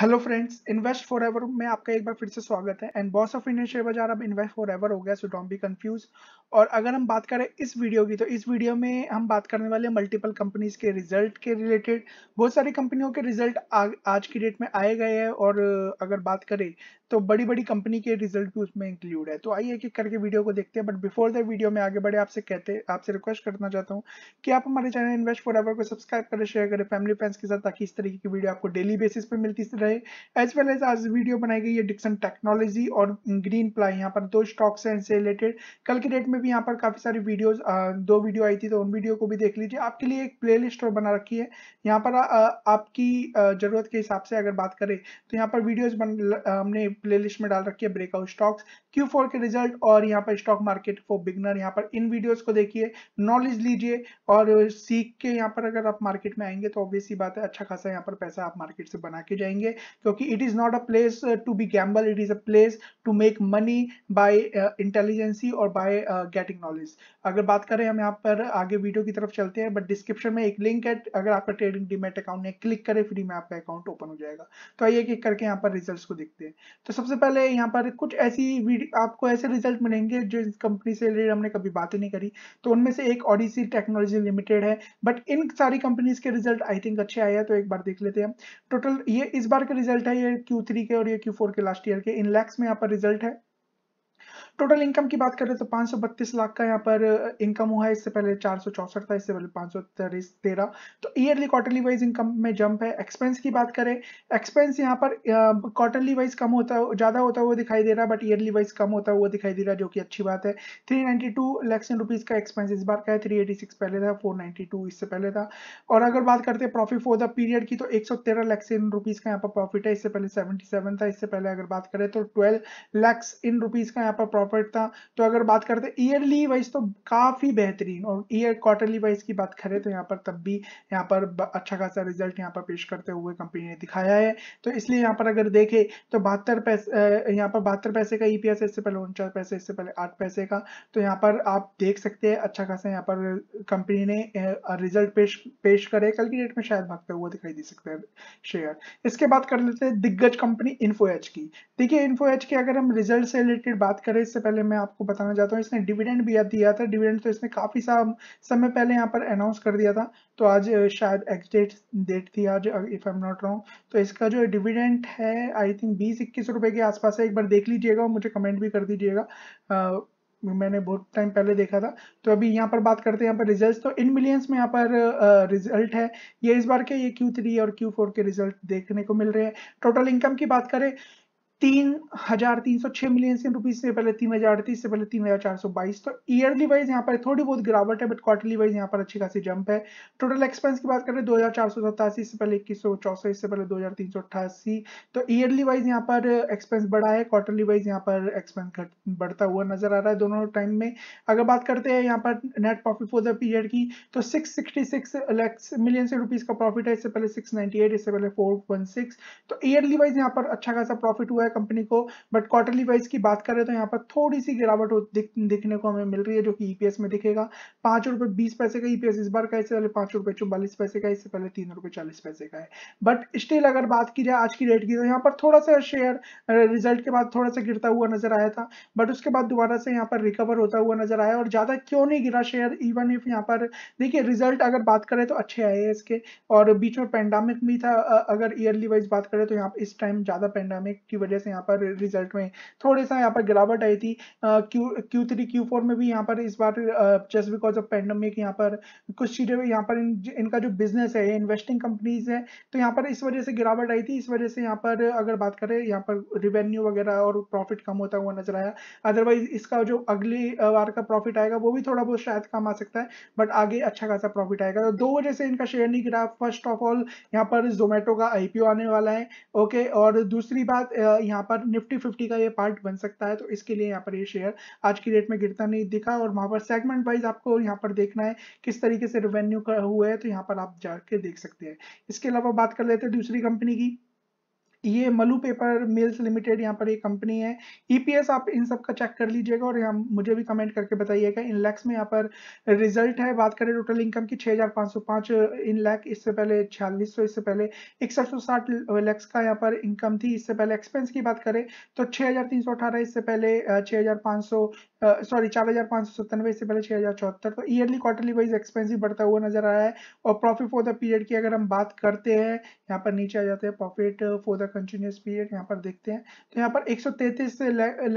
Hello friends invest for ever में आपका एक बार फिर से स्वागत है and boss of Indian share बाजार अब इन्वेस्ट फॉर एवर हो गया सो डोंट बी कंफ्यूज और अगर हम बात करें इस वीडियो की तो इस वीडियो में हम बात करने वाले मल्टीपल कंपनीज के रिजल्ट के रिलेटेड बहुत सारी कंपनियों के रिजल्ट आ, आज की डेट में आए गए हैं और अगर बात करें तो बड़ी बड़ी कंपनी के रिजल्ट भी उसमें इंक्लूड है तो आइए एक एक करके वीडियो को देखते हैं बट बिफोर द वीडियो में आगे बढ़े आपसे कहते आपसे रिक्वेस्ट करना चाहता हूँ कि आप हमारे चैनल इन्वेस्ट फॉर एवर को सब्सक्राइब करें शेयर करें फैमिली फ्रेंड्स के साथ ताकि इस तरीके की वीडियो आपको डेली बेसिस पर मिलती रहे रहे एज वेल एज आज वीडियो बनाई गई है डिक्सन टेक्नोलॉजी और ग्रीन प्लाई यहाँ पर दो स्टॉक्स हैं इनसे रिलेटेड कल के डेट में भी यहाँ पर काफ़ी सारी वीडियोज दो वीडियो आई थी तो उन वीडियो को भी देख लीजिए आपके लिए एक प्ले और बना रखी है यहाँ पर आ, आपकी ज़रूरत के हिसाब से अगर बात करें तो यहाँ पर वीडियोज हमने प्ले में डाल रखी है ब्रेकआउट स्टॉक्स क्यू के रिजल्ट और यहाँ पर स्टॉक मार्केट फॉर बिगनर यहाँ पर इन वीडियोज को देखिए नॉलेज लीजिए और सीख के यहाँ पर अगर आप मार्केट में आएंगे तो ऑब्वियसली बात है अच्छा खासा यहाँ पर पैसा आप मार्केट से बना के जाएंगे क्योंकि it is not a place to be gamble it is a place to make money by intelligence और बाय गेटिंग नॉलेज अगर बात करें हम यहाँ पर आगे वीडियो की तरफ चलते हैं बट डिस्क्रिप्शन में एक लिंक है अगर आपका ट्रेडिंग डिमेट अकाउंट है क्लिक करें फ्री में आपका अकाउंट ओपन हो जाएगा तो आइए क्लिक करके यहाँ पर रिजल्ट को देखते हैं तो सबसे पहले यहाँ पर कुछ ऐसी आपको ऐसे रिजल्ट मिलेंगे जो इस कंपनी से रिलेटेड हमने कभी बातें नहीं करी तो उनमें से एक ऑडिसी टेक्नोलॉजी लिमिटेड है बट इन सारी कंपनीज के रिजल्ट आई थिंक अच्छे आए हैं तो एक बार देख लेते हैं टोटल ये इस बार बार का रिजल्ट है ये Q3 के और ये Q4 के लास्ट ईयर के इन लैक्स में यहाँ पर रिजल्ट है टोटल इनकम की बात करें तो पाँच लाख का यहाँ पर इनकम हुआ है इससे पहले चार था इससे पहले पाँच तेरह तो ईयरली क्वार्टरली वाइज इनकम में जंप है एक्सपेंस की बात करें एक्सपेंस यहाँ पर क्वार्टरली वाइज कम होता है ज़्यादा होता हुआ दिखाई दे रहा है बट ईयरली वाइज कम होता हुआ दिखाई दे रहा है जो कि अच्छी बात है three ninety two lakhs rupees का एक्सपेंस इस बार का है थ्री एटी सिक्स पहले था फोर टू इससे पहले था और अगर बात करते हैं प्रॉफिट फॉर द पीरियड की तो एक सौ तेरह लैक्स इन रुपीज़ का यहाँ पर प्रॉफिट है इससे पहले सेवेंटी सेवन था इससे पहले अगर बात करें तो ट्वेल्व लैक्स इन रुपीज़ का यहाँ पर प्रॉफिट प्रॉफिट था तो अगर बात करते ईयरली वाइज तो काफ़ी बेहतरीन और ईयर क्वार्टरली वाइज की बात करें तो यहाँ पर तब भी यहाँ पर अच्छा खासा रिजल्ट यहाँ पर पेश करते हुए कंपनी ने दिखाया है तो इसलिए यहाँ पर अगर देखें तो बहत्तर पैसे यहाँ पर बहत्तर पैसे का ई e इससे पहले उनचास पैसे इससे पहले आठ पैसे का तो यहाँ पर आप देख सकते हैं अच्छा खासा यहाँ पर कंपनी ने रिजल्ट पेश पेश करे कल की डेट में शायद भागते हुए दिखाई दे सकते हैं शेयर इसके बात कर लेते हैं दिग्गज कंपनी इन्फोएच की देखिए इन्फोएच की अगर हम रिजल्ट से रिलेटेड बात करें इससे पहले मैं आपको बताना चाहता हूँ इसने डिविडेंड भी दिया था डिविडेंड तो इसने काफ़ी सा समय पहले यहाँ पर अनाउंस कर दिया था तो आज शायद एक्स डेट डेट थी आज if I am not wrong तो इसका जो डिविडेंड है आई थिंक बीस इक्कीस रुपए के आसपास है एक बार देख लीजिएगा और मुझे कमेंट भी कर दीजिएगा मैंने बहुत टाइम पहले देखा था तो अभी यहाँ पर बात करते हैं यहाँ पर रिजल्ट्स तो इन मिलियंस में यहाँ पर रिजल्ट है ये इस बार के ये Q3 और Q4 के रिजल्ट देखने को मिल रहे हैं टोटल इनकम की बात करें तीन हजार तीन सौ छह मिलियन से रुपीज से पहले तीन हजार अड़तीस से पहले तीन हजार चार सौ बाईस तो ईयरली वाइज यहाँ पर थोड़ी बहुत गिरावट है बट क्वार्टरली वाइज यहाँ पर अच्छी खासी जंप है टोटल एक्सपेंस की बात करें दो हजार चार सौ सतासी से पहले इक्कीस सौ चौसठ से पहले दो हजार तीन सौ अट्ठासी तो ईयरली वाइज यहाँ पर एक्सपेंस बढ़ा है क्वार्टरली वाइज यहाँ पर एक्सपेंस घट बढ़ता हुआ नजर आ रहा है दोनों टाइम में अगर बात करते हैं यहाँ पर net profit for the period की तो six sixty six lakhs million से रुपीज का प्रॉफिट है इससे पहले सिक्स नाइनटी एट इससे पहले फोर वन सिक्स तो ईयरली वाइज यहाँ पर अच्छा खासा प्रॉफिट हुआ है है कंपनी को बट क्वार्टरली वाइज की बात करें तो यहाँ पर थोड़ी सी गिरावट दिख, दिखने को हमें मिल रही है जो कि ईपीएस e में दिखेगा पांच रुपए बीस पैसे का ईपीएस e इस बार का इससे पहले पांच रुपए चौबालीस पैसे का इससे पहले तीन रुपए चालीस पैसे का है बट स्टिल अगर बात की जाए आज की रेट की तो यहाँ पर थोड़ा सा शेयर रिजल्ट के बाद थोड़ा सा गिरता हुआ नजर आया था बट उसके बाद दोबारा से यहाँ पर रिकवर होता हुआ नजर आया और ज्यादा क्यों नहीं गिरा शेयर इवन इफ यहाँ पर देखिए रिजल्ट अगर बात करें तो अच्छे आए हैं इसके और बीच में पेंडामिक भी था अगर ईयरली वाइज बात करें तो यहाँ इस टाइम ज्यादा पेंडामिक की वजह से यहाँ पर रिजल्ट में थोड़ी सा यहाँ पर गिरावट आई थी क्यू थ्री क्यू फोर में भी यहाँ पर इस बार जस्ट बिकॉज ऑफ पेंडेमिक यहाँ पर कुछ चीज़ें यहाँ पर इन, इनका जो बिजनेस है इन्वेस्टिंग कंपनीज है तो यहाँ पर इस वजह से गिरावट आई थी इस वजह से यहाँ पर अगर बात करें यहाँ पर रिवेन्यू वगैरह और प्रॉफिट कम होता हुआ नजर आया अदरवाइज इसका जो अगली बार का प्रॉफिट आएगा वो भी थोड़ा बहुत शायद कम आ सकता है बट आगे अच्छा खासा प्रॉफिट आएगा तो दो वजह से इनका शेयर नहीं गिरा फर्स्ट ऑफ ऑल यहाँ पर जोमेटो का आईपीओ आने वाला है ओके और दूसरी बात यहाँ पर निफ्टी फिफ्टी का ये पार्ट बन सकता है तो इसके लिए यहाँ पर ये शेयर आज की डेट में गिरता नहीं दिखा और वहाँ पर सेगमेंट वाइज आपको यहाँ पर देखना है किस तरीके से रेवेन्यू हुआ है तो यहाँ पर आप जाके देख सकते हैं इसके अलावा बात कर लेते हैं दूसरी कंपनी की ये मलू पेपर मिल्स लिमिटेड यहाँ पर एक कंपनी है ईपीएस e आप इन सब का चेक कर लीजिएगा और यहाँ मुझे भी कमेंट करके बताइएगा इन लैक्स में यहाँ पर रिजल्ट है बात करें टोटल इनकम की 6,505 इन लैक इससे पहले छियालीस इससे पहले इकसठ लैक्स का यहाँ पर इनकम थी इससे पहले एक्सपेंस की बात करें तो छः इससे पहले छः सॉरी चार इससे पहले छः तो ईयरली क्वार्टरली वाइज एक्सपेंस भी बढ़ता हुआ नजर आया है और प्रॉफिट फॉर द पीरियड की अगर हम बात करते हैं यहाँ पर नीचे आ जाते हैं प्रॉफिट फॉर द का कंटिन्यूस पीरियड यहाँ पर देखते हैं तो यहाँ पर 133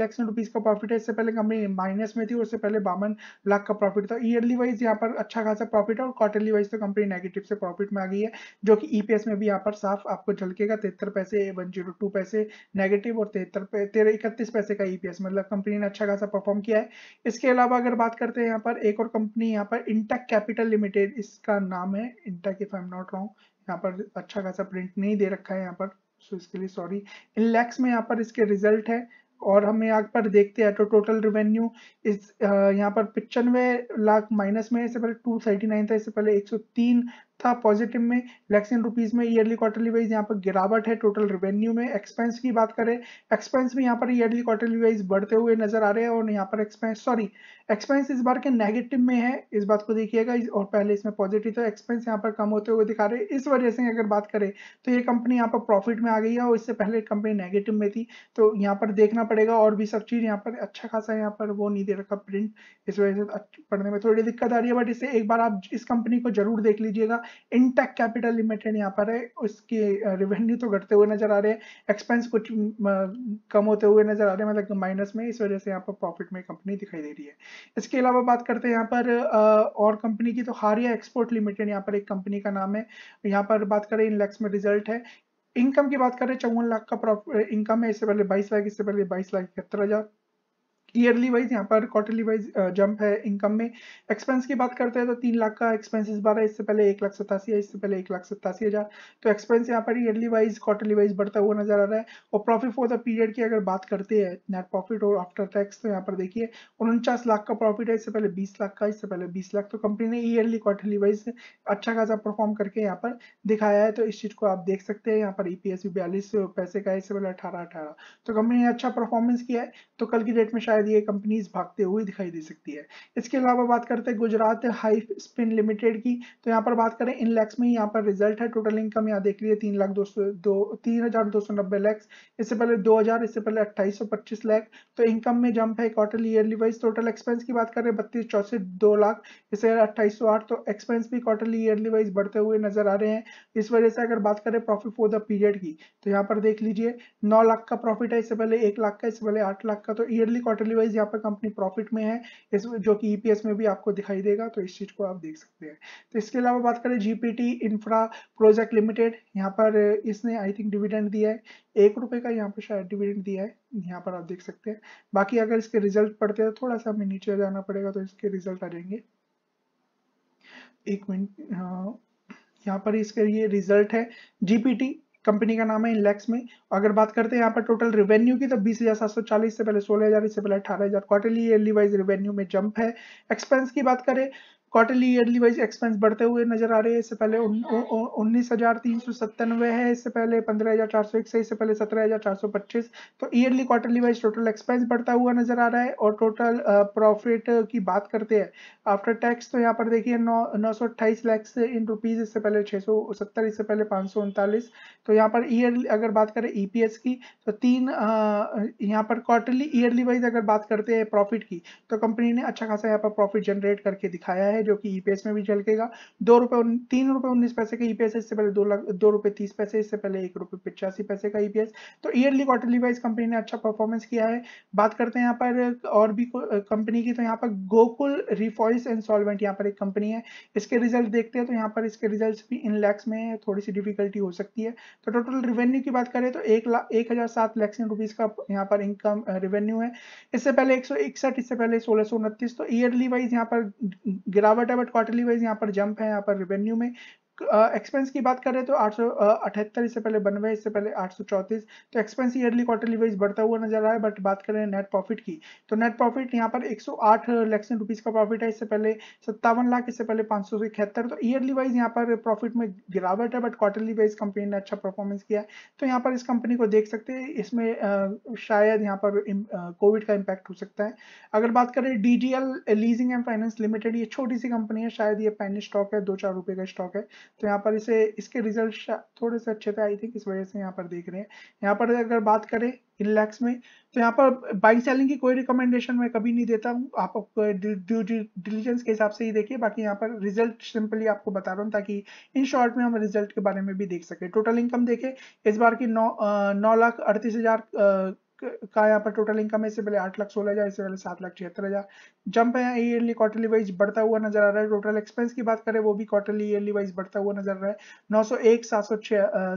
लाख रुपीज का प्रॉफिट है इससे पहले कंपनी माइनस में थी उससे पहले बावन लाख का प्रॉफिट था ईयरली वाइज यहाँ पर अच्छा खासा प्रॉफिट है और क्वार्टरली वाइज तो कंपनी नेगेटिव से प्रॉफिट में आ गई है जो कि ईपीएस e में भी यहाँ पर साफ आपको झलकेगा तिहत्तर पैसे वन पैसे नेगेटिव और तिहत्तर तेरह इकतीस पैसे का ईपीएस e मतलब कंपनी ने अच्छा खासा परफॉर्म किया है इसके अलावा अगर बात करते हैं यहाँ पर एक और कंपनी यहाँ पर इंटेक कैपिटल लिमिटेड इसका नाम है Intec if I am not wrong यहाँ पर अच्छा खासा प्रिंट नहीं दे रखा है यहाँ पर सो इसके लिए सॉरी इन लैक्स में यहाँ पर इसके रिजल्ट है और हम यहाँ पर देखते हैं तो टोटल रिवेन्यू इस यहाँ पर पिचानवे लाख माइनस में इससे पहले 239 था इससे पहले 103 था पॉजिटिव में लैक्स इन रुपीज में ईयरली क्वार्टरली वाइज यहाँ पर गिरावट है टोटल रेवेन्यू में एक्सपेंस की बात करें एक्सपेंस भी यहाँ पर ईयरली क्वार्टरली वाइज बढ़ते हुए नजर आ रहे हैं और यहाँ पर एक्सपेंस सॉरी एक्सपेंस इस बार के नेगेटिव में है इस बात को देखिएगा और पहले इसमें पॉजिटिव था एक्सपेंस यहाँ पर कम होते हुए दिखा रहे हैं इस वजह से अगर बात करें तो ये कंपनी यहाँ पर प्रॉफिट में आ गई है और इससे पहले कंपनी नेगेटिव में थी तो यहाँ पर देखना पड़ेगा और भी सब चीज़ यहाँ पर अच्छा खासा यहाँ पर वो नहीं दे रखा प्रिंट इस वजह से पढ़ने में थोड़ी दिक्कत आ रही है बट इसे एक बार आप इस कंपनी को जरूर देख लीजिएगा इंटेक कैपिटल लिमिटेड यहाँ पर है उसके रिवेन्यू तो घटते हुए नजर आ रहे हैं एक्सपेंस कुछ कम होते हुए नजर आ रहे हैं मतलब माइनस में इस वजह से यहाँ पर प्रॉफिट में कंपनी दिखाई दे रही है इसके अलावा बात करते हैं यहाँ पर और कंपनी की तो हारिया एक्सपोर्ट लिमिटेड यहाँ पर एक कंपनी का नाम है यहाँ पर बात करें लैक्स में रिजल्ट है इनकम की बात करें चौवन लाख का इनकम है इससे पहले बाईस लाख इससे पहले बाईस लाख इकहत्तर हजार ईयरली वाइज यहाँ पर क्वार्टरली वाइज जंप है इनकम में एक्सपेंस की बात करते हैं तो तीन लाख का एक्सपेंस इस बार है इससे पहले एक लाख सतासी है इससे पहले एक लाख सतासी हज़ार तो एक्सपेंस यहाँ पर ईयरली वाइज क्वार्टरली वाइज बढ़ता हुआ नजर आ रहा है और प्रॉफिट फॉर द पीरियड की अगर बात करते हैं नेट प्रॉफिट और आफ्टर टैक्स तो यहाँ पर देखिए उनचास लाख का प्रॉफिट है इससे पहले बीस लाख का इससे पहले बीस लाख तो कंपनी ने ईयरली क्वार्टरली वाइज अच्छा खासा परफॉर्म करके यहाँ पर दिखाया है तो इस चीज़ को आप देख सकते हैं यहाँ पर ई पी बयालीस पैसे का है इससे पहले अठारह अठारह तो कंपनी ने अच्छा परफॉर्मेंस किया है तो कल की डेट में शायद शायद ये कंपनीज भागते हुए दिखाई दे सकती है इसके अलावा बात करते हैं गुजरात हाई स्पिन लिमिटेड की तो यहाँ पर बात करें इन लैक्स में यहाँ पर रिजल्ट है टोटल इनकम यहाँ देख लीजिए तीन लाख दो सौ दो तीन लैक्स इससे पहले दो इससे पहले अट्ठाईस सौ तो इनकम में जंप है quarterly yearly wise total expense की बात करें बत्तीस चौसठ दो लाख इससे अट्ठाईस सौ तो एक्सपेंस भी क्वार्टरली ईयरली वाइज बढ़ते हुए नजर आ रहे हैं इस वजह से अगर बात करें प्रॉफिट फॉर द पीरियड की तो यहाँ पर देख लीजिए नौ लाख का प्रॉफिट है इससे पहले एक लाख का इससे पहले आठ लाख का तो ईयरली क्वार्टरली सेक्टरली वाइज यहाँ पर कंपनी प्रॉफिट में है इस जो कि ईपीएस e में भी आपको दिखाई देगा तो इस चीज को आप देख सकते हैं तो इसके अलावा बात करें जीपीटी इंफ्रा प्रोजेक्ट लिमिटेड यहाँ पर इसने आई थिंक डिविडेंड दिया है एक रुपए का यहाँ पर शायद डिविडेंड दिया है यहाँ पर आप देख सकते हैं बाकी अगर इसके रिजल्ट पड़ते हैं तो थोड़ा सा हमें नीचे जाना पड़ेगा तो इसके रिजल्ट आ जाएंगे एक मिनट हाँ, यहाँ पर इसके ये रिजल्ट है जीपीटी कंपनी का नाम है इन में अगर बात करते हैं यहाँ पर टोटल रिवेन्यू की तो बीस हजार सात सौ चालीस से पहले सोलह हजार इससे पहले अठारह हजार क्वार्टरली ईयरली वाइज रिवेन्यू में जंप है एक्सपेंस की बात करें क्वार्टरली ईयरली वाइज एक्सपेंस बढ़ते हुए नजर आ रहे हैं इससे पहले हाँ। उन्नीस हजार तीन सौ सत्तानवे है इससे पहले पंद्रह हजार चार सौ इकसठ इससे पहले सत्रह हजार चार सौ पच्चीस तो yearly quarterly wise total expense बढ़ता हुआ नजर आ रहा है और टोटल प्रॉफिट uh, की बात करते हैं आफ्टर टैक्स तो यहाँ पर देखिए नौ नौ सौ अट्ठाईस लैक्स इन रुपीज इससे पहले छः सौ सत्तर इससे पहले पाँच सौ उनतालीस तो यहाँ पर ईयरली अगर बात करें ई पी एस की तो तीन uh, यहाँ पर क्वार्टरली ईयरली वाइज अगर बात करते हैं प्रॉफिट की तो कंपनी ने अच्छा खासा यहाँ पर प्रॉफिट जनरेट करके दिखाया है जो कि ईपीएस e में भी झलकेगा दो रुपए तीन रुपए उन्नीस पैसे का ईपीएस e इससे पहले दो लाख दो रुपए तीस पैसे इससे पहले एक रुपए पिचासी पैसे का ईपीएस e तो ईयरली क्वार्टरली वाइज कंपनी ने अच्छा परफॉर्मेंस किया है बात करते हैं यहाँ पर और भी कंपनी की तो यहाँ पर गोकुल रिफॉइस एंड सॉल्वेंट यहाँ पर एक कंपनी है इसके रिजल्ट देखते हैं तो यहाँ पर इसके रिजल्ट भी इन लैक्स में थोड़ी सी डिफिकल्टी हो सकती है तो टोटल रिवेन्यू की बात करें तो एक लाख एक हजार सात लैक्सन रुपीज का यहाँ पर इनकम रिवेन्यू है इससे पहले एक सौ इकसठ इससे पहले सोलह सौ उनतीस तो ईयरली वाइज यहाँ पर गिरावट है बट क्वार्टरली वाइज यहाँ पर जंप है यहाँ पर रेवेन्यू में एक्सपेंस की बात करें तो आठ अठहत्तर इससे पहले बनवे इससे पहले आठ तो एक्सपेंस ईयरली क्वार्टरली वाइज बढ़ता हुआ नजर रहा है बट बात करें नेट प्रॉफिट की तो नेट प्रॉफिट यहाँ पर 108 लाख रुपीज का प्रॉफिट है इससे पहले सत्तावन लाख इससे पहले पाँच सौ इकहत्तर तो ईयरली वाइज यहाँ पर प्रॉफिट में गिरावट है बट क्वार्टरली वाइज कंपनी ने अच्छा परफॉर्मेंस किया है तो यहाँ पर इस कंपनी को देख सकते हैं इसमें शायद यहाँ पर कोविड का इम्पैक्ट हो सकता है अगर बात करें D leasing and finance limited ये छोटी सी कंपनी है शायद ये पैनी स्टॉक है दो चार रुपये का स्टॉक है तो यहाँ पर इसे इसके रिजल्ट थोड़े से अच्छे थे आई थिंक इस वजह से यहाँ पर देख रहे हैं यहाँ पर अगर बात करें इन लैक्स में तो यहाँ पर बाइंग सेलिंग की कोई रिकमेंडेशन मैं कभी नहीं देता हूँ आप डिलीजेंस के हिसाब से ही देखिए बाकी यहाँ पर रिजल्ट सिंपली आपको बता रहा हूँ ताकि इन शॉर्ट में हम रिजल्ट के बारे में भी देख सके टोटल इनकम देखें इस बार की नौ नौ लाख अड़तीस हज़ार का यहाँ पर टोटल इनकम है इससे पहले आठ लाख सोलह हज़ार इससे पहले सात लाख छिहत्तर हज़ार जंप है ईयरली क्वार्टरली वाइज बढ़ता हुआ नजर आ रहा है टोटल एक्सपेंस की बात करें वो भी क्वार्टरली ईयरली वाइज बढ़ता हुआ नजर आ रहा है नौ सौ एक सात सौ छह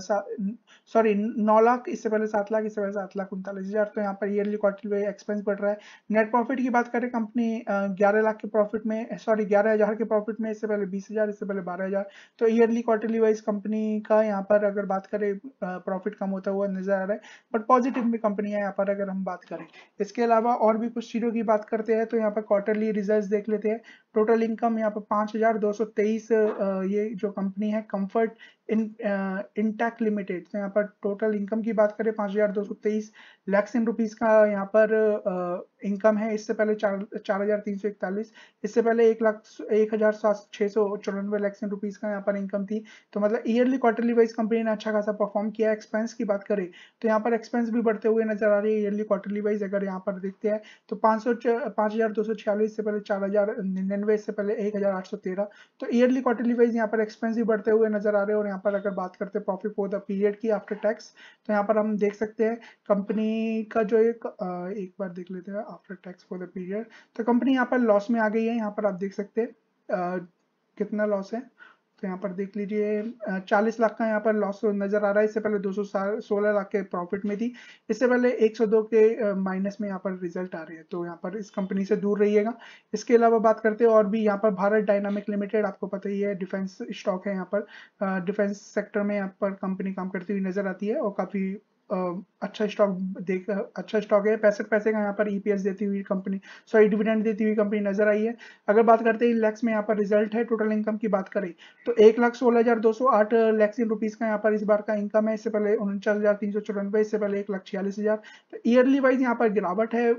सॉरी नौ लाख इससे पहले सात लाख इससे पहले सात लाख उनतालीस हज़ार तो यहाँ पर ईयरली क्वार्टरली वाइज एक्सपेंस बढ़ रहा है नेट प्रॉफिट की बात करें कंपनी ग्यारह लाख के प्रॉफिट में सॉरी ग्यारह हज़ार के प्रॉफिट में इससे पहले बीस हज़ार इससे पहले बारह हज़ार तो ईयरली क्वार्टरली वाइज कंपनी का यहाँ पर अगर बात करें प्रॉफिट कम होता हुआ नजर आ रहा है बट पॉजिटिव भी कंपनी है यहाँ पर अगर हम बात करें इसके अलावा और भी कुछ चीज़ों की बात करते हैं तो यहाँ पर क्वार्टरली रिजल्ट देख लेते हैं टोटल इनकम यहाँ पे पांच हजार दो सौ तेईस ये जो कंपनी है कंफर्ट इन इंटैक लिमिटेड तो यहाँ पर टोटल इनकम की बात करें पांच हजार दो सौ तेईस लैक्स इन रुपीज़ का यहाँ पर इनकम है इससे पहले चार चार हजार तीन सौ इकतालीस इससे पहले एक लाख एक हजार सात छह सौ चौरानवे लैक्स इन रुपीज़ का यहाँ पर इनकम थी तो मतलब ईयरली क्वार्टरली वाइज कंपनी ने अच्छा खासा परफॉर्म किया एक्सपेंस की बात करें तो यहाँ पर एक्सपेंस भी बढ़ते हुए नजर आ रही है ईयरली क्वार्टरली वाइज अगर यहाँ पर देखते हैं तो पांच सौ पांच हजार दो सौ छियालीस से पहले चार हजार निन्यानवे वाइज से पहले 1813 तो ईयरली क्वार्टरली वाइज यहाँ पर एक्सपेंस भी बढ़ते हुए नजर आ रहे हैं और यहाँ पर अगर बात करते हैं प्रॉफिट फॉर द पीरियड की आफ्टर टैक्स तो यहाँ पर हम देख सकते हैं कंपनी का जो एक एक बार देख लेते हैं after tax for the period तो कंपनी यहाँ पर लॉस में आ गई है यहाँ पर आप देख सकते हैं कितना लॉस है तो यहाँ पर देख लीजिए 40 लाख का यहाँ पर लॉस नजर आ रहा है इससे पहले 216 लाख के प्रॉफिट में थी इससे पहले 102 के माइनस में यहाँ पर रिजल्ट आ रहे हैं तो यहाँ पर इस कंपनी से दूर रहिएगा इसके अलावा बात करते हैं और भी यहाँ पर भारत डायनामिक लिमिटेड आपको पता ही है डिफेंस स्टॉक है यहाँ पर डिफेंस सेक्टर में यहाँ पर कंपनी काम करती हुई नजर आती है और काफी अच्छा स्टॉक देख अच्छा स्टॉक है पैसठ पैसे का यहाँ पर ईपीएस e देती हुई कंपनी सॉरी डिविडेंड देती हुई कंपनी नजर आई है अगर बात करते हैं लैक्स में यहाँ पर रिजल्ट है टोटल इनकम की बात करें तो एक लाख सोलह हजार दो सौ आठ लैक्स इन रुपीज का यहाँ पर इस बार का इनकम है इससे पहले उनचास हजार तीन सौ चौरानवे इससे पहले एक लाख छियालीस हजार तो ईयरली वाइज यहाँ पर गिरावट है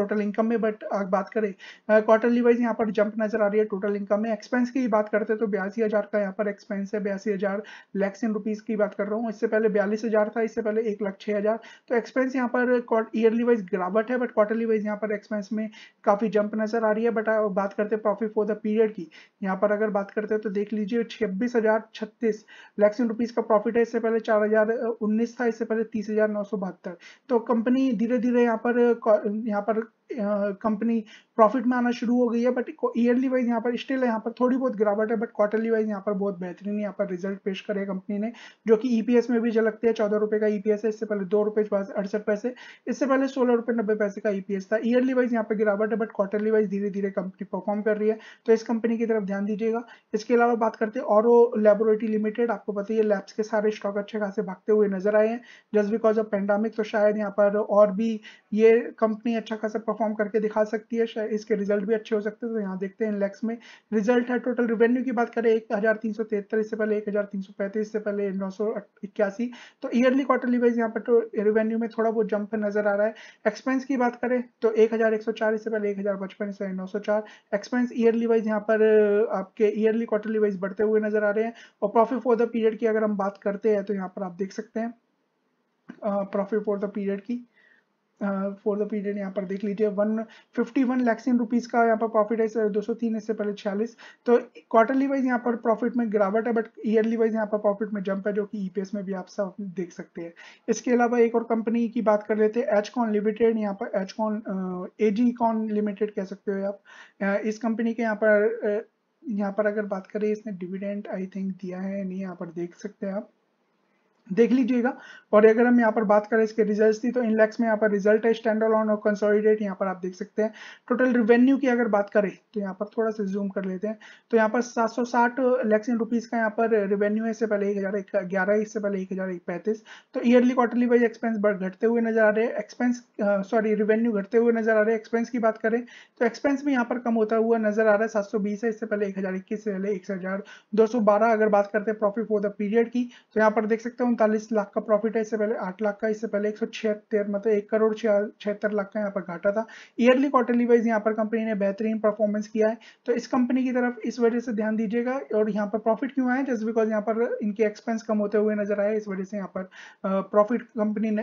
टोटल इनकम में बट बात करें क्वार्टरली वाइज यहाँ पर जंप नजर आ रही है टोटल इनकम में एक्सपेंस की बात करते तो बयासी हजार का यहाँ पर एक्सपेंस है बयासी हजार लैक्स इन रुपीज की बात कर रहा हूँ इससे पहले बयालीस हजार था इससे कर ले एक लाख छः हज़ार तो एक्सपेंस यहाँ पर ईयरली वाइज गिरावट है बट क्वार्टरली वाइज यहाँ पर एक्सपेंस में काफ़ी जंप नज़र आ रही है बट uh, बात करते हैं प्रॉफिट फॉर द पीरियड की यहाँ पर अगर बात करते हैं तो देख लीजिए छब्बीस हज़ार छत्तीस लैक्स रुपीज़ का प्रॉफिट है इससे पहले चार हज़ार uh, उन्नीस था इससे पहले तीस हज़ार नौ सौ बहत्तर तो कंपनी धीरे धीरे यहाँ पर uh, यहाँ पर कंपनी प्रॉफिट में आना शुरू हो गई है बट ईयरली वाइज यहाँ पर स्टिल यहाँ पर थोड़ी बहुत गिरावट है बट क्वार्टरली वाइज यहाँ पर बहुत बेहतरीन यहाँ पर रिजल्ट पेश करे कंपनी ने जो कि ईपीएस e में भी झलकते हैं चौदह रुपए का ईपीएस e है इससे पहले दो रुपए अड़सठ पैसे इससे पहले सोलह रुपए नब्बे पैसे का ईपीएस e था ईयरली वाइज यहाँ पर गिरावट है बट क्वार्टरली वाइज धीरे धीरे कंपनी परफॉर्म कर रही है तो इस कंपनी की तरफ ध्यान दीजिएगा इसके अलावा बात करते हैं और लेबोरेटरी लिमिटेड आपको पता है लैब्स के सारे स्टॉक अच्छे खासे भागते हुए नजर आए हैं जस्ट बिकॉज ऑफ पेंडामिक तो शायद यहाँ पर और भी ये कंपनी अच्छा खासा परफॉर्म करके दिखा सकती है इसके रिजल्ट भी अच्छे हो सकते हैं तो यहाँ देखते हैं इनलेक्स में रिजल्ट है टोटल रिवेन्यू की बात करें एक हजार तीन सौ तिहत्तर इससे पहले एक हजार तीन सौ पैंतीस से पहले नौ सौ इक्यासी तो ईयरली क्वार्टरली वाइज यहाँ पर तो रिवेन्यू में थोड़ा बहुत जंप नजर आ रहा है एक्सपेंस की बात करें तो एक हजार एक सौ चार इससे पहले एक हजार पचपन इससे नौ सौ चार एक्सपेंस ईयरली वाइज यहाँ पर आपके ईयरली क्वार्टरली वाइज बढ़ते हुए नजर आ रहे हैं और प्रॉफिट फॉर द पीरियड की अगर हम बात करते हैं तो यहाँ पर आप देख सकते हैं प्रॉफिट फॉर द पीरियड की फॉर द पीरियड यहाँ पर देख लीजिए one fifty one lakhs in rupees का यहाँ पर प्रॉफिट है दो सौ तीन इससे पहले छियालीस तो क्वार्टरली वाइज यहाँ पर प्रॉफिट में गिरावट है बट ईयरली वाइज यहाँ पर प्रॉफिट में जंप है जो कि ईपीएस e में भी आप सब देख सकते हैं इसके अलावा एक और कंपनी की बात कर लेते हैं एचकॉन लिमिटेड यहाँ पर एचकॉन ए जी कॉन लिमिटेड कह सकते हो आप इस कंपनी के यहाँ पर यहाँ पर अगर बात करें इसने डिविडेंट आई थिंक दिया है नहीं यहाँ पर देख सकते हैं आप देख लीजिएगा और अगर हम यहाँ पर बात करें इसके रिजल्ट्स की तो इंडेक्स में यहाँ पर रिजल्ट है स्टैंड ऑन और कंसोलिडेट यहाँ पर आप देख सकते हैं टोटल रिवेन्यू की अगर बात करें तो यहाँ पर थोड़ा सा जूम कर लेते हैं तो यहाँ पर 760 सौ साठ का यहाँ पर रिवेन्यू है इससे पहले एक हज़ार ग्यारह इससे पहले एक हज़ार पैंतीस तो ईयरली क्वार्टरली वाइज एक्सपेंस घटते हुए नजर आ रहे हैं एक्सपेंस सॉरी रिवेन्यू घटते हुए नजर आ रहे हैं एक्सपेंस की बात करें तो एक्सपेंस भी यहाँ पर कम होता हुआ नजर आ रहा है सात है इससे पहले एक हज़ार इक्कीस से पहले एक अगर बात करते हैं प्रॉफिट फॉर द पीरियड की तो यहाँ पर देख सकते हैं उनतालीस लाख का प्रॉफिट है इससे पहले आठ लाख का इससे पहले एक सौ छिहत्तर मतलब एक करोड़ छिहत्तर लाख का यहाँ पर घाटा था ईयरली क्वार्टरली वाइज यहाँ पर कंपनी ने बेहतरीन परफॉर्मेंस किया है तो इस कंपनी की तरफ इस वजह से ध्यान दीजिएगा और यहाँ पर प्रॉफिट क्यों आए जस्ट बिकॉज यहाँ पर इनके एक्सपेंस कम होते हुए नजर आए इस वजह से यहाँ पर प्रॉफिट कंपनी ने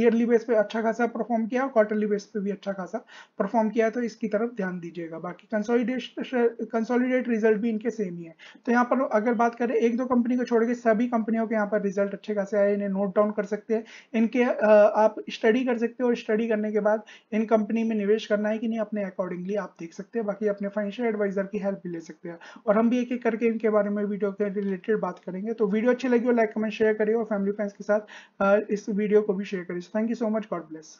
ईयरली बेस पे अच्छा खासा परफॉर्म किया और क्वार्टरली बेस पे भी अच्छा खासा परफॉर्म किया तो इसकी तरफ ध्यान दीजिएगा बाकी कंसोलिडेशन कंसोलिडेट रिजल्ट भी इनके सेम ही है तो यहाँ पर अगर बात करें एक दो कंपनी को छोड़ के सभी कंपनियों के यहाँ पर रिजल्ट अच्छा अच्छे खासे आए इन्हें नोट डाउन कर सकते हैं इनके आप स्टडी कर सकते हो और स्टडी करने के बाद इन कंपनी में निवेश करना है कि नहीं अपने अकॉर्डिंगली आप देख सकते हैं बाकी अपने फाइनेंशियल एडवाइजर की हेल्प भी ले सकते हैं और हम भी एक एक करके इनके बारे में वीडियो के रिलेटेड बात करेंगे तो वीडियो अच्छी लगी हो लाइक कमेंट शेयर करिए और फैमिली फ्रेंड्स के साथ इस वीडियो को भी शेयर करिए thank you so much God bless